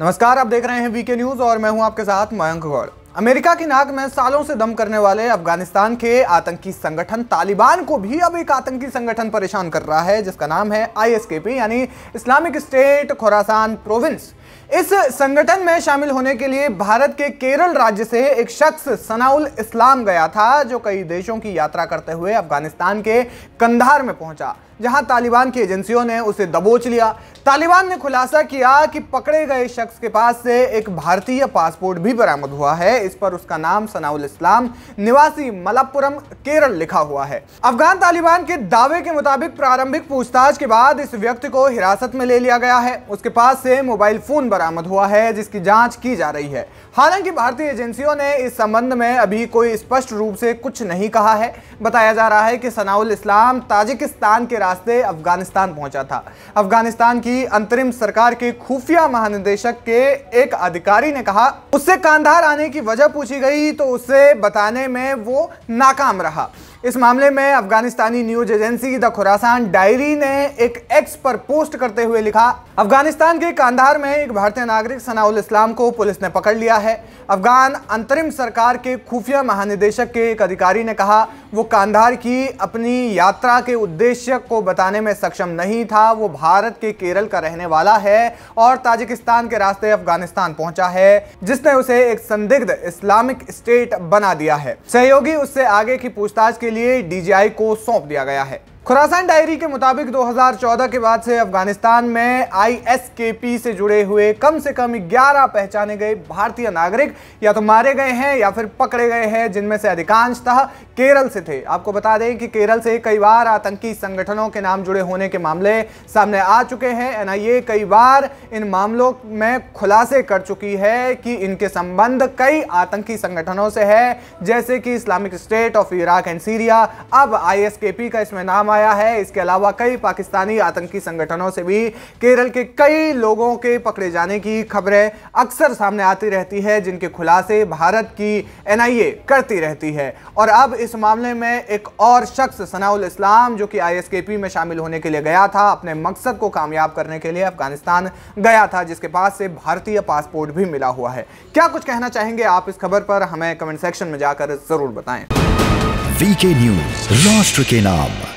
नमस्कार आप देख रहे हैं वीके न्यूज और मैं हूं आपके साथ मयंक गौड़ अमेरिका की नाक में सालों से दम करने वाले अफगानिस्तान के आतंकी संगठन तालिबान को भी अब एक आतंकी संगठन परेशान कर रहा है जिसका नाम है आईएसकेपी यानी इस्लामिक स्टेट खोरासान प्रोविंस इस संगठन में शामिल होने के लिए भारत के केरल राज्य से एक शख्स सनाउल इस्लाम गया था जो कई देशों की यात्रा करते हुए अफगानिस्तान के कंधार में पहुंचा जहां तालिबान की एजेंसियों ने उसे दबोच लिया तालिबान ने खुलासा किया कि पकड़े गए शख्स के पास से एक भारतीय पासपोर्ट भी बरामद हुआ है इस पर उसका नाम सनाउल इस्लाम निवासी मलप्पुरम केरल लिखा हुआ है अफगान तालिबान के दावे के मुताबिक प्रारंभिक पूछताछ के बाद इस व्यक्ति को हिरासत में ले लिया गया है उसके पास से मोबाइल फोन बरामद हुआ है जिसकी जाँच की जा रही है हालांकि भारतीय एजेंसियों ने इस संबंध में अभी कोई स्पष्ट रूप से कुछ नहीं कहा है बताया जा रहा है कि सनाउल इस्लाम ताजिकिस्तान के रास्ते अफगानिस्तान पहुंचा था अफगानिस्तान की अंतरिम सरकार के खुफिया महानिदेशक के एक अधिकारी ने कहा उससे कांधार आने की वजह पूछी गई तो उसे बताने में वो नाकाम रहा इस मामले में अफगानिस्तानी news agency the Khorasan diary ने एक एक्स पर पोस्ट करते हुए लिखा अफगानिस्तान के कांधार में एक भारतीय नागरिक सनाउल इस्लाम को पुलिस ने पकड़ लिया है अफगान अंतरिम सरकार के खुफिया महानिदेशक के एक अधिकारी ने कहा वो कांधार की अपनी यात्रा के उद्देश्य को को बताने में सक्षम नहीं था वो भारत के केरल का रहने वाला है और ताजिकिस्तान के रास्ते अफगानिस्तान पहुंचा है जिसने उसे एक संदिग्ध इस्लामिक स्टेट बना दिया है सहयोगी उससे आगे की पूछताछ के लिए डीजीआई को सौंप दिया गया है खुरासान डायरी के मुताबिक 2014 के बाद से अफगानिस्तान में आईएसकेपी से जुड़े हुए कम से कम 11 पहचाने गए भारतीय नागरिक या तो मारे गए हैं या फिर पकड़े गए हैं जिनमें से अधिकांशतः केरल से थे आपको बता दें कि केरल से कई बार आतंकी संगठनों के नाम जुड़े होने के मामले सामने आ चुके हैं एनआईए कई बार इन मामलों में खुलासे कर चुकी है कि इनके संबंध कई आतंकी संगठनों से है जैसे कि Islamic State of Iraq and Syria अब आई का इसमें नाम आया है इसके अलावा कई पाकिस्तानी आतंकी संगठनों से भी केरल के कई लोगों के पकड़े जाने की खबरें अक्सर सामने आती रहती है जिनके खुलासे भारत की एनआईए करती रहती है और अब इस मामले में एक और शख्स सनाउल इस्लाम जो कि आईएसकेपी में शामिल होने के लिए गया था अपने मकसद को कामयाब करने के लिए अफगानिस्तान गया था जिसके पास से भारतीय पासपोर्ट भी मिला हुआ है क्या कुछ कहना चाहेंगे आप इस खबर पर हमें कमेंट सेक्शन में जाकर जरूर बताएं वीके न्यूज राष्ट्र के नाम